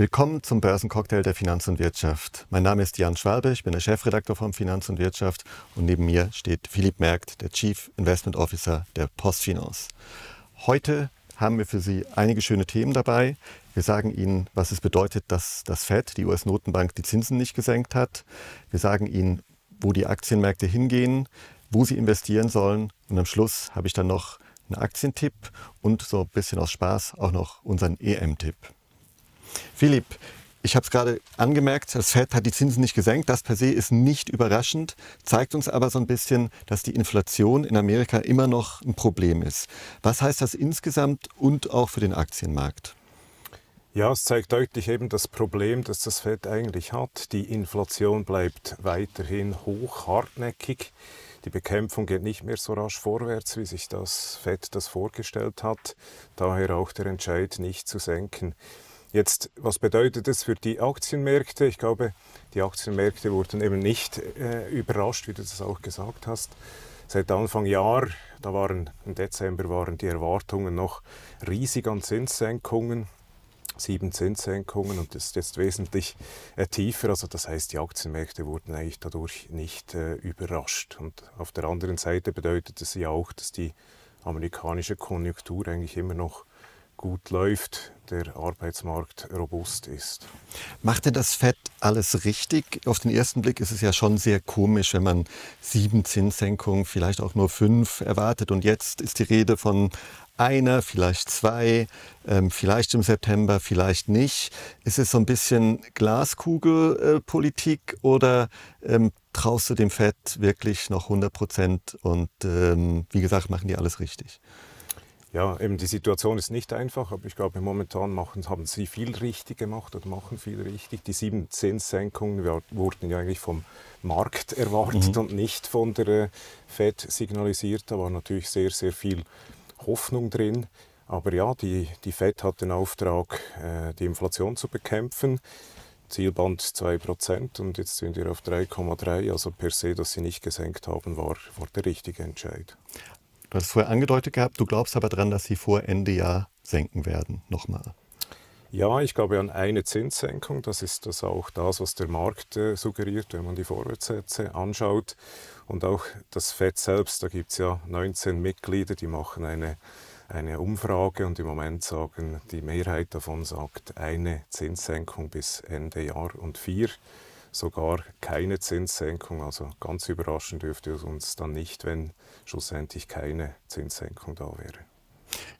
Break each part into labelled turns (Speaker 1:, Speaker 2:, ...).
Speaker 1: Willkommen zum Börsencocktail der Finanz und Wirtschaft. Mein Name ist Jan Schwalbe, ich bin der Chefredakteur von Finanz und Wirtschaft und neben mir steht Philipp Merkt, der Chief Investment Officer der Postfinance. Heute haben wir für Sie einige schöne Themen dabei. Wir sagen Ihnen, was es bedeutet, dass das Fed, die US-Notenbank, die Zinsen nicht gesenkt hat. Wir sagen Ihnen, wo die Aktienmärkte hingehen, wo Sie investieren sollen. Und am Schluss habe ich dann noch einen Aktientipp und so ein bisschen aus Spaß auch noch unseren EM-Tipp. Philipp, ich habe es gerade angemerkt, das Fed hat die Zinsen nicht gesenkt. Das per se ist nicht überraschend, zeigt uns aber so ein bisschen, dass die Inflation in Amerika immer noch ein Problem ist. Was heißt das insgesamt und auch für den Aktienmarkt?
Speaker 2: Ja, es zeigt deutlich eben das Problem, das das Fed eigentlich hat. Die Inflation bleibt weiterhin hoch, hartnäckig. Die Bekämpfung geht nicht mehr so rasch vorwärts, wie sich das Fed das vorgestellt hat. Daher auch der Entscheid, nicht zu senken. Jetzt, was bedeutet das für die Aktienmärkte? Ich glaube, die Aktienmärkte wurden eben nicht äh, überrascht, wie du das auch gesagt hast. Seit Anfang Jahr, da waren im Dezember waren die Erwartungen noch riesig an Zinssenkungen, sieben Zinssenkungen und das ist jetzt wesentlich äh, tiefer. Also das heißt, die Aktienmärkte wurden eigentlich dadurch nicht äh, überrascht. Und auf der anderen Seite bedeutet es ja auch, dass die amerikanische Konjunktur eigentlich immer noch gut läuft, der Arbeitsmarkt robust ist.
Speaker 1: Macht denn das Fett alles richtig? Auf den ersten Blick ist es ja schon sehr komisch, wenn man sieben Zinssenkungen, vielleicht auch nur fünf erwartet. Und jetzt ist die Rede von einer, vielleicht zwei, ähm, vielleicht im September, vielleicht nicht. Ist es so ein bisschen Glaskugelpolitik oder ähm, traust du dem Fett wirklich noch 100 Prozent? Und ähm, wie gesagt, machen die alles richtig?
Speaker 2: Ja, eben die Situation ist nicht einfach, aber ich glaube, momentan machen, haben sie viel richtig gemacht und machen viel richtig. Die sieben Zinssenkungen wurden ja eigentlich vom Markt erwartet mhm. und nicht von der äh, Fed signalisiert. Da war natürlich sehr, sehr viel Hoffnung drin. Aber ja, die, die Fed hat den Auftrag, äh, die Inflation zu bekämpfen. Zielband 2% und jetzt sind wir auf 3,3. Also per se, dass sie nicht gesenkt haben, war, war der richtige Entscheid.
Speaker 1: Du hast es vorher angedeutet gehabt, du glaubst aber daran, dass sie vor Ende Jahr senken werden. Nochmal.
Speaker 2: Ja, ich glaube an eine Zinssenkung. Das ist das auch das, was der Markt äh, suggeriert, wenn man die Vorwärtssätze anschaut. Und auch das FED selbst, da gibt es ja 19 Mitglieder, die machen eine, eine Umfrage und im Moment sagen, die Mehrheit davon sagt eine Zinssenkung bis Ende Jahr und vier sogar keine Zinssenkung. Also ganz überraschend dürfte es uns dann nicht, wenn schlussendlich keine Zinssenkung da wäre.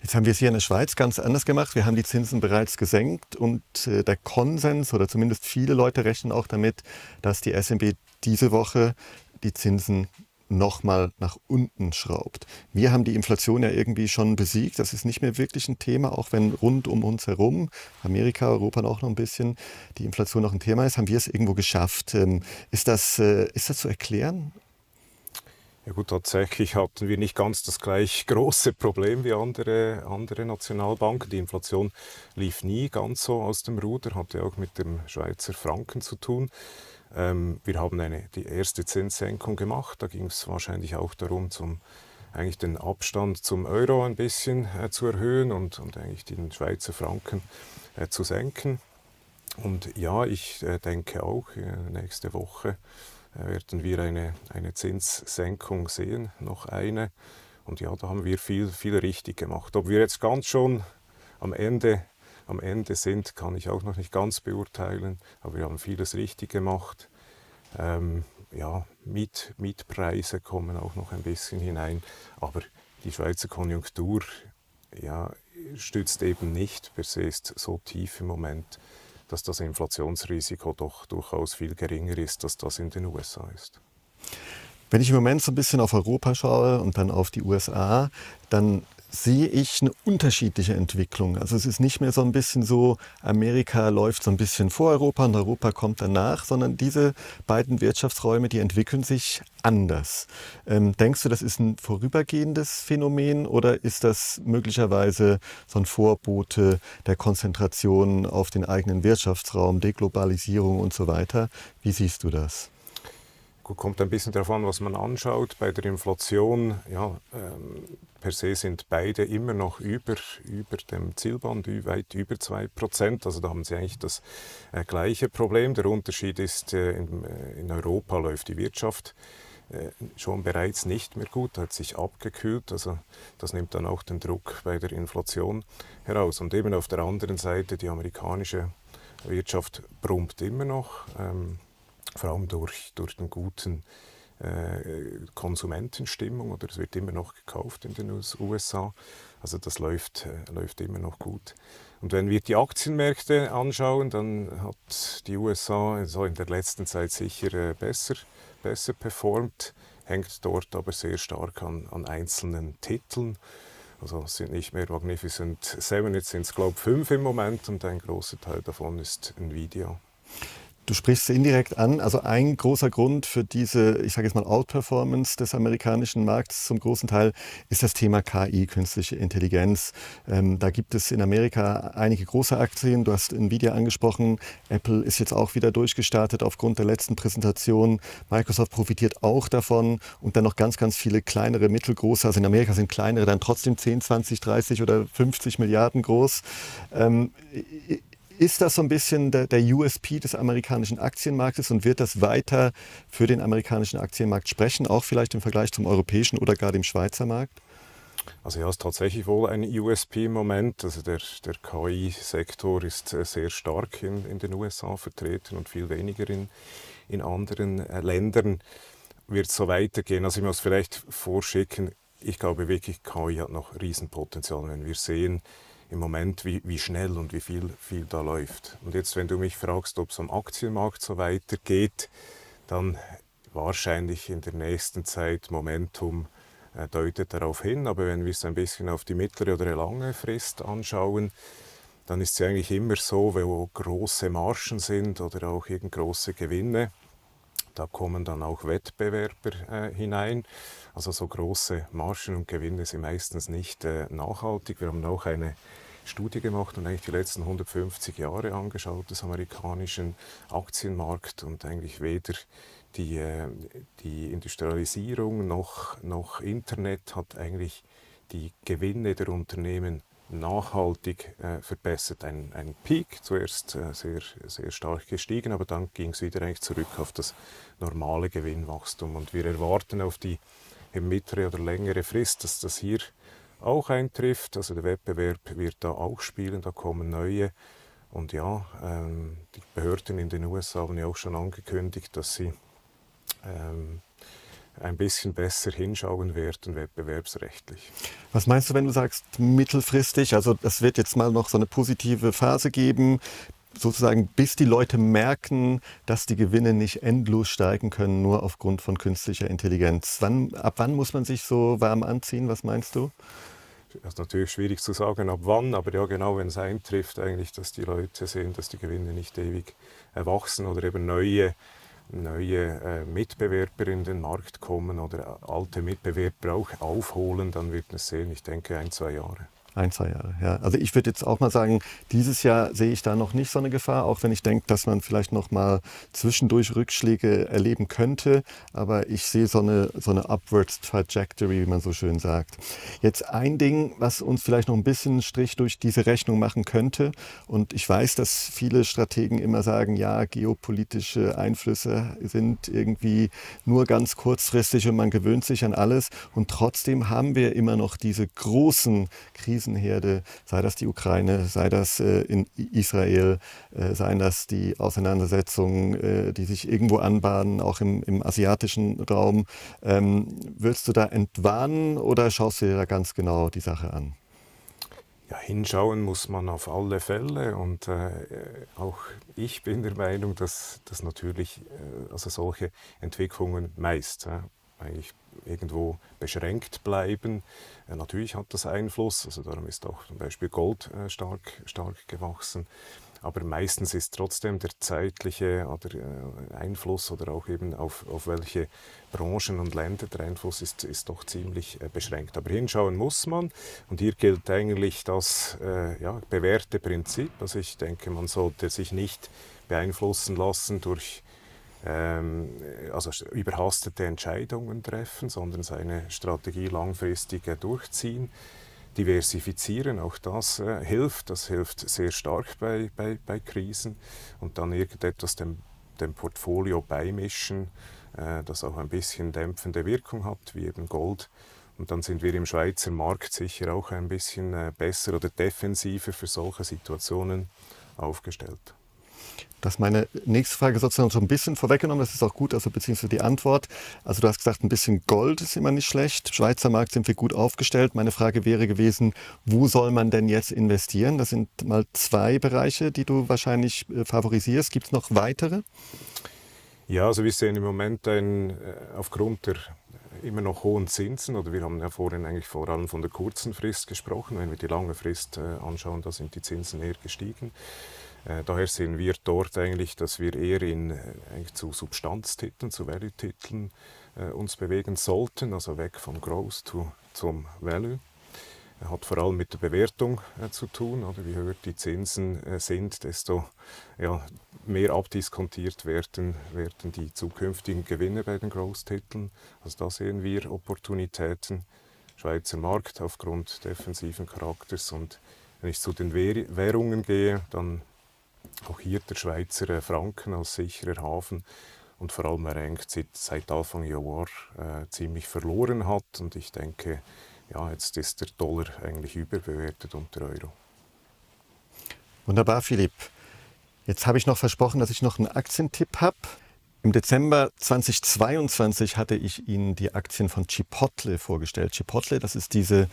Speaker 1: Jetzt haben wir es hier in der Schweiz ganz anders gemacht. Wir haben die Zinsen bereits gesenkt und äh, der Konsens oder zumindest viele Leute rechnen auch damit, dass die SNB diese Woche die Zinsen nochmal nach unten schraubt. Wir haben die Inflation ja irgendwie schon besiegt. Das ist nicht mehr wirklich ein Thema, auch wenn rund um uns herum, Amerika, Europa auch noch ein bisschen, die Inflation noch ein Thema ist, haben wir es irgendwo geschafft. Ähm, ist das, äh, ist das zu
Speaker 2: erklären? Ja gut, tatsächlich hatten wir nicht ganz das gleich große Problem wie andere, andere Nationalbanken. Die Inflation lief nie ganz so aus dem Ruder, hatte auch mit dem Schweizer Franken zu tun. Ähm, wir haben eine, die erste Zinssenkung gemacht. Da ging es wahrscheinlich auch darum, zum, eigentlich den Abstand zum Euro ein bisschen äh, zu erhöhen und, und eigentlich den Schweizer Franken äh, zu senken. Und ja, ich äh, denke auch, äh, nächste Woche äh, werden wir eine, eine Zinssenkung sehen, noch eine. Und ja, da haben wir viel, viel richtig gemacht. Ob wir jetzt ganz schon am Ende am Ende sind, kann ich auch noch nicht ganz beurteilen, aber wir haben vieles richtig gemacht. Ähm, ja, Miet, Mietpreise kommen auch noch ein bisschen hinein, aber die Schweizer Konjunktur ja, stützt eben nicht, per se ist so tief im Moment, dass das Inflationsrisiko doch durchaus viel geringer ist, als das in den USA ist.
Speaker 1: Wenn ich im Moment so ein bisschen auf Europa schaue und dann auf die USA, dann sehe ich eine unterschiedliche Entwicklung. Also es ist nicht mehr so ein bisschen so, Amerika läuft so ein bisschen vor Europa und Europa kommt danach, sondern diese beiden Wirtschaftsräume, die entwickeln sich anders. Ähm, denkst du, das ist ein vorübergehendes Phänomen oder ist das möglicherweise so ein Vorbote der Konzentration auf den eigenen Wirtschaftsraum, Deglobalisierung und so weiter? Wie siehst du das?
Speaker 2: kommt ein bisschen darauf an, was man anschaut. Bei der Inflation ja, ähm, per se sind beide immer noch über, über dem Zielband, weit über 2%. Also da haben sie eigentlich das äh, gleiche Problem. Der Unterschied ist, äh, in, äh, in, Europa läuft die Wirtschaft äh, schon bereits nicht mehr gut, hat sich abgekühlt. Also das nimmt dann auch den Druck bei der Inflation heraus. Und eben auf der anderen Seite die amerikanische Wirtschaft brummt immer noch. Ähm, vor allem durch, durch den guten äh, Konsumentenstimmung oder es wird immer noch gekauft in den USA. Also das läuft, äh, läuft immer noch gut. Und wenn wir die Aktienmärkte anschauen, dann hat die USA so in der letzten Zeit sicher äh, besser, besser performt, hängt dort aber sehr stark an, an einzelnen Titeln. Also es sind nicht mehr Magnificent Seven, jetzt sind es glaube ich fünf im Moment und ein großer Teil davon ist Nvidia.
Speaker 1: Du sprichst sie indirekt an. Also ein großer Grund für diese, ich sage jetzt mal, Outperformance des amerikanischen Markts zum großen Teil ist das Thema KI, künstliche Intelligenz. Ähm, da gibt es in Amerika einige große Aktien. Du hast Nvidia angesprochen. Apple ist jetzt auch wieder durchgestartet aufgrund der letzten Präsentation. Microsoft profitiert auch davon. Und dann noch ganz, ganz viele kleinere, mittelgroße. Also in Amerika sind kleinere dann trotzdem 10, 20, 30 oder 50 Milliarden groß. Ähm, ist das so ein bisschen der, der USP des amerikanischen Aktienmarktes und wird das weiter für den amerikanischen Aktienmarkt sprechen, auch vielleicht im Vergleich zum europäischen oder gar dem Schweizer Markt?
Speaker 2: Also ja, es ist tatsächlich wohl ein USP im Moment. Also der, der KI-Sektor ist äh, sehr stark in, in den USA vertreten und viel weniger in, in anderen äh, Ländern. Wird es so weitergehen? Also ich muss vielleicht vorschicken, ich glaube wirklich, KI hat noch Riesenpotenzial, wenn wir sehen, im Moment, wie, wie schnell und wie viel, viel da läuft. Und jetzt, wenn du mich fragst, ob es am Aktienmarkt so weitergeht, dann wahrscheinlich in der nächsten Zeit Momentum äh, deutet darauf hin. Aber wenn wir es ein bisschen auf die mittlere oder lange Frist anschauen, dann ist es eigentlich immer so, wo große Margen sind oder auch eben große Gewinne, da kommen dann auch Wettbewerber äh, hinein. Also so große Margen und Gewinne sind meistens nicht äh, nachhaltig. Wir haben auch eine Studie gemacht und eigentlich die letzten 150 Jahre angeschaut des amerikanischen Aktienmarkt und eigentlich weder die, äh, die Industrialisierung noch, noch Internet hat eigentlich die Gewinne der Unternehmen nachhaltig äh, verbessert. Ein, ein Peak, zuerst äh, sehr, sehr stark gestiegen, aber dann ging es wieder eigentlich zurück auf das normale Gewinnwachstum. Und wir erwarten auf die mittlere oder längere Frist, dass das hier auch eintrifft. Also der Wettbewerb wird da auch spielen, da kommen neue. Und ja, ähm, die Behörden in den USA haben ja auch schon angekündigt, dass sie ähm, ein bisschen besser hinschauen werden wettbewerbsrechtlich.
Speaker 1: Was meinst du, wenn du sagst mittelfristig? Also es wird jetzt mal noch so eine positive Phase geben, sozusagen bis die Leute merken, dass die Gewinne nicht endlos steigen können, nur aufgrund von künstlicher Intelligenz. Wann, ab wann muss man sich so warm anziehen? Was meinst du?
Speaker 2: Das ist natürlich schwierig zu sagen, ab wann, aber ja genau, wenn es eintrifft, eigentlich, dass die Leute sehen, dass die Gewinne nicht ewig erwachsen oder eben neue neue äh, Mitbewerber in den Markt kommen oder äh, alte Mitbewerber auch aufholen, dann wird man sehen, ich denke, ein, zwei Jahre.
Speaker 1: Ein, zwei Jahre, ja. Also ich würde jetzt auch mal sagen, dieses Jahr sehe ich da noch nicht so eine Gefahr, auch wenn ich denke, dass man vielleicht noch mal zwischendurch Rückschläge erleben könnte. Aber ich sehe so eine, so eine Upwards Trajectory, wie man so schön sagt. Jetzt ein Ding, was uns vielleicht noch ein bisschen Strich durch diese Rechnung machen könnte. Und ich weiß, dass viele Strategen immer sagen, ja, geopolitische Einflüsse sind irgendwie nur ganz kurzfristig und man gewöhnt sich an alles. Und trotzdem haben wir immer noch diese großen Krisen Schützenherde, sei das die Ukraine, sei das äh, in Israel, äh, seien das die Auseinandersetzungen, äh, die sich irgendwo anbahnen, auch im, im asiatischen Raum. Ähm, würdest du da entwarnen oder schaust du dir da ganz genau die Sache
Speaker 2: an? Ja, hinschauen muss man auf alle Fälle und äh, äh auch ich bin der Meinung, dass, dass natürlich äh, also solche Entwicklungen meist, äh, eigentlich irgendwo beschränkt bleiben. Äh, natürlich hat das Einfluss, also darum ist auch zum Beispiel Gold äh, stark, stark gewachsen. Aber meistens ist trotzdem der zeitliche oder, äh, Einfluss oder auch eben auf, auf welche Branchen und Länder der Einfluss ist, ist doch ziemlich äh, beschränkt. Aber hinschauen muss man und hier gilt eigentlich das äh, ja, bewährte Prinzip. Also ich denke, man sollte sich nicht beeinflussen lassen durch ähm, also überhastete Entscheidungen treffen, sondern seine Strategie langfristig äh, durchziehen. Diversifizieren, auch das äh, hilft, das hilft sehr stark bei, bei, bei Krisen. Und dann irgendetwas dem, dem Portfolio beimischen, äh, das auch ein bisschen dämpfende Wirkung hat, wie eben Gold. Und dann sind wir im Schweizer Markt sicher auch ein bisschen äh, besser oder defensiver für solche Situationen aufgestellt.
Speaker 1: Das ist meine nächste Frage sozusagen so ein bisschen vorweggenommen, das ist auch gut, also beziehungsweise die Antwort. Also du hast gesagt, ein bisschen Gold ist immer nicht schlecht. Schweizer Markt sind wir gut aufgestellt. Meine Frage wäre gewesen, wo soll man denn jetzt investieren? Das sind mal zwei Bereiche, die du wahrscheinlich äh, favorisierst. Gibt es noch weitere?
Speaker 2: Ja, also wir sehen im Moment ein, äh, aufgrund der äh, immer noch hohen Zinsen, oder wir haben ja vorhin eigentlich vor allem von der kurzen Frist gesprochen. Wenn wir die lange Frist anschauen, da sind die Zinsen eher gestiegen. Äh, daher sehen wir dort eigentlich, dass wir eher in, äh, zu Substanztiteln, zu Value-Titeln äh, uns bewegen sollten, also weg vom Growth to, zum Value. Hat vor allem mit der Bewertung äh, zu tun. Oder wie höher die Zinsen äh, sind, desto ja, mehr abdiskontiert werden, werden die zukünftigen Gewinne bei den Growth-Titeln. Also da sehen wir Opportunitäten. Schweizer Markt aufgrund defensiven Charakters und wenn ich zu den Währungen gehe, dann auch hier der Schweizer äh, Franken als sicherer Hafen und vor allem Renk seit, seit Anfang Januar äh, ziemlich verloren hat. Und ich denke, ja, jetzt ist der Dollar eigentlich überbewertet und der Euro.
Speaker 1: Wunderbar, Philipp. Jetzt habe ich noch versprochen, dass ich noch einen Aktientipp habe. Im Dezember 2022 hatte ich Ihnen die Aktien von Chipotle vorgestellt. Chipotle, das ist diese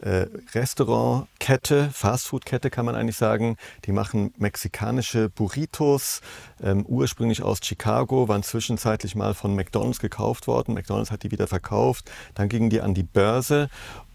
Speaker 1: äh, Restaurantkette, Fastfood-Kette kann man eigentlich sagen. Die machen mexikanische Burritos, ähm, ursprünglich aus Chicago, waren zwischenzeitlich mal von McDonald's gekauft worden. McDonald's hat die wieder verkauft. Dann gingen die an die Börse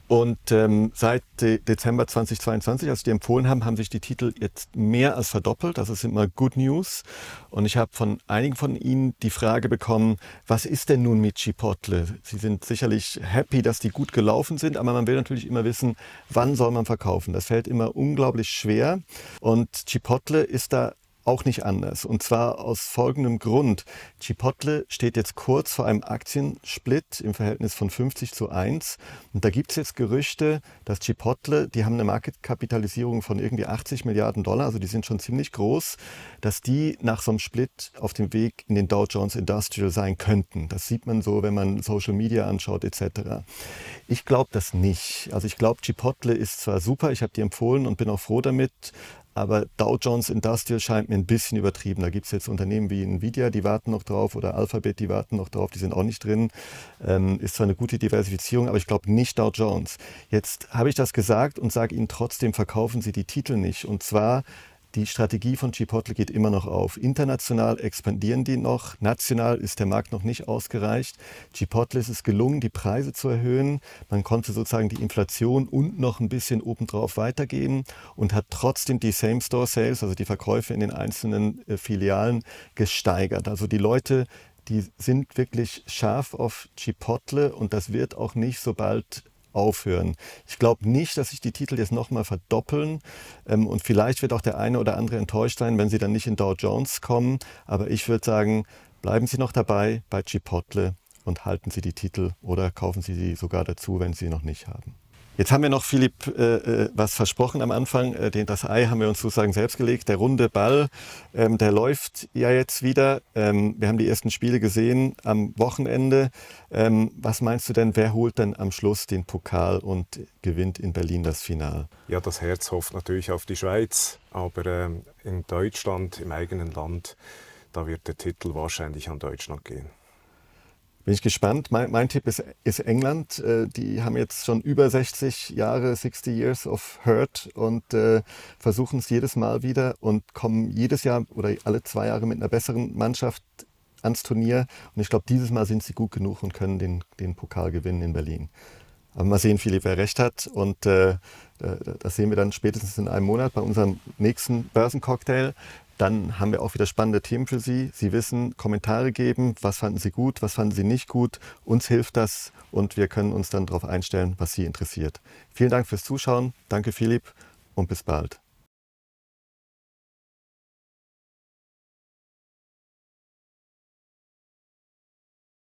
Speaker 1: und ähm, seit Dezember 2022, als die empfohlen haben, haben sich die Titel jetzt mehr als verdoppelt. Das ist immer Good News. Und ich habe von einigen von Ihnen die Frage bekommen, was ist denn nun mit Chipotle? Sie sind sicherlich happy, dass die gut gelaufen sind, aber man will natürlich immer wissen, wann soll man verkaufen. Das fällt immer unglaublich schwer. Und Chipotle ist da auch nicht anders. Und zwar aus folgendem Grund. Chipotle steht jetzt kurz vor einem Aktiensplit im Verhältnis von 50 zu 1. Und da gibt es jetzt Gerüchte, dass Chipotle, die haben eine Marketkapitalisierung von irgendwie 80 Milliarden Dollar, also die sind schon ziemlich groß, dass die nach so einem Split auf dem Weg in den Dow Jones Industrial sein könnten. Das sieht man so, wenn man Social Media anschaut etc. Ich glaube das nicht. Also ich glaube, Chipotle ist zwar super, ich habe die empfohlen und bin auch froh damit, aber Dow Jones Industrial scheint mir ein bisschen übertrieben. Da gibt es jetzt Unternehmen wie Nvidia, die warten noch drauf, oder Alphabet, die warten noch drauf, die sind auch nicht drin. Ähm, ist zwar eine gute Diversifizierung, aber ich glaube nicht Dow Jones. Jetzt habe ich das gesagt und sage Ihnen trotzdem, verkaufen Sie die Titel nicht. Und zwar die Strategie von Chipotle geht immer noch auf. International expandieren die noch, national ist der Markt noch nicht ausgereicht. Chipotle ist es gelungen, die Preise zu erhöhen. Man konnte sozusagen die Inflation und noch ein bisschen obendrauf weitergeben und hat trotzdem die Same-Store-Sales, also die Verkäufe in den einzelnen äh, Filialen, gesteigert. Also die Leute die sind wirklich scharf auf Chipotle und das wird auch nicht, sobald aufhören. Ich glaube nicht, dass sich die Titel jetzt nochmal verdoppeln. Ähm, und vielleicht wird auch der eine oder andere enttäuscht sein, wenn sie dann nicht in Dow Jones kommen. Aber ich würde sagen, bleiben Sie noch dabei bei Chipotle und halten Sie die Titel oder kaufen Sie sie sogar dazu, wenn Sie sie noch nicht haben. Jetzt haben wir noch, Philipp, äh, äh was versprochen am Anfang. Äh, das Ei haben wir uns sozusagen selbst gelegt. Der runde Ball, ähm, der läuft ja jetzt wieder. Ähm, wir haben die ersten Spiele gesehen am Wochenende. Ähm, was meinst du denn, wer holt denn am Schluss den Pokal und gewinnt in Berlin das Finale?
Speaker 2: Ja, das Herz hofft natürlich auf die Schweiz, aber ähm, in Deutschland, im eigenen Land, da wird der Titel wahrscheinlich an Deutschland gehen.
Speaker 1: Bin ich gespannt. Mein, mein Tipp ist, ist England. Äh, die haben jetzt schon über 60 Jahre, 60 Years of Hurt und äh, versuchen es jedes Mal wieder und kommen jedes Jahr oder alle zwei Jahre mit einer besseren Mannschaft ans Turnier. Und ich glaube, dieses Mal sind sie gut genug und können den, den Pokal gewinnen in Berlin. Aber mal sehen, Philipp, wer recht hat. Und äh, das sehen wir dann spätestens in einem Monat bei unserem nächsten Börsencocktail. Dann haben wir auch wieder spannende Themen für Sie. Sie wissen, Kommentare geben, was fanden Sie gut, was fanden Sie nicht gut. Uns hilft das und wir können uns dann darauf einstellen, was Sie interessiert. Vielen Dank fürs Zuschauen. Danke Philipp und bis bald.